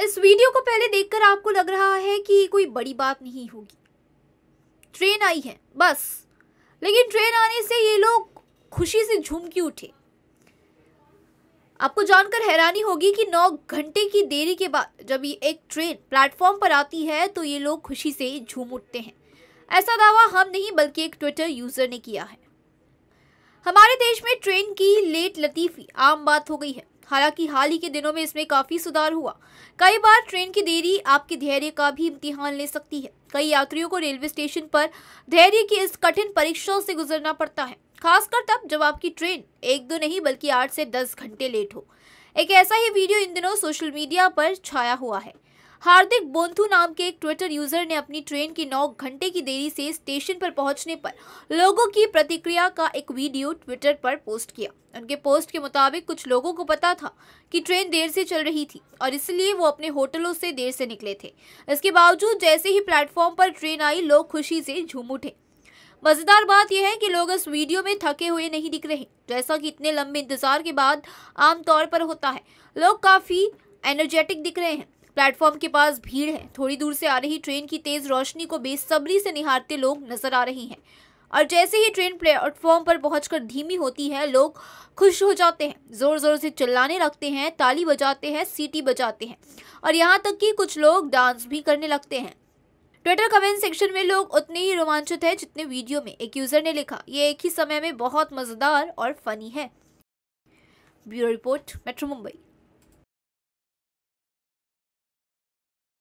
इस वीडियो को पहले देखकर आपको लग रहा है कि कोई बड़ी बात नहीं होगी ट्रेन आई है बस लेकिन ट्रेन आने से ये लोग खुशी से झूमकी उठे आपको जानकर हैरानी होगी कि 9 घंटे की देरी के बाद जब ये एक ट्रेन प्लेटफॉर्म पर आती है तो ये लोग खुशी से झूम उठते हैं ऐसा दावा हम नहीं बल्कि एक ट्विटर यूज़र ने किया है हमारे देश में ट्रेन की लेट लतीफ़ी आम बात हो गई है हालांकि हाल ही के दिनों में इसमें काफ़ी सुधार हुआ कई बार ट्रेन की देरी आपके धैर्य का भी इम्तिहान ले सकती है कई यात्रियों को रेलवे स्टेशन पर धैर्य की इस कठिन परीक्षाओं से गुजरना पड़ता है खासकर तब जब आपकी ट्रेन एक दो नहीं बल्कि आठ से दस घंटे लेट हो एक ऐसा ही वीडियो इन दिनों सोशल मीडिया पर छाया हुआ है हार्दिक बोंथु नाम के एक ट्विटर यूजर ने अपनी ट्रेन की नौ घंटे की देरी से स्टेशन पर पहुंचने पर लोगों की प्रतिक्रिया का एक वीडियो ट्विटर पर पोस्ट किया उनके पोस्ट के मुताबिक कुछ लोगों को पता था कि ट्रेन देर से चल रही थी और इसलिए वो अपने होटलों से देर से निकले थे इसके बावजूद जैसे ही प्लेटफॉर्म पर ट्रेन आई लोग खुशी से झूम उठे मज़ेदार बात यह है कि लोग इस वीडियो में थके हुए नहीं दिख रहे जैसा कि इतने लंबे इंतज़ार के बाद आमतौर पर होता है लोग काफ़ी एनर्जेटिक दिख रहे हैं प्लेटफॉर्म के पास भीड़ है थोड़ी दूर से आ रही ट्रेन की तेज रोशनी को बेसब्री से निहारते लोग नजर आ रहे हैं और जैसे ही ट्रेन प्लेटफॉर्म पर पहुंचकर धीमी होती है लोग खुश हो जाते हैं ज़ोर ज़ोर से चिल्लाने लगते हैं ताली बजाते हैं सीटी बजाते हैं और यहाँ तक कि कुछ लोग डांस भी करने लगते हैं ट्विटर कमेंट सेक्शन में लोग उतने ही रोमांचित हैं जितने वीडियो में एक यूज़र ने लिखा ये एक ही समय में बहुत मज़ेदार और फनी है ब्यूरो रिपोर्ट मेट्रो मुंबई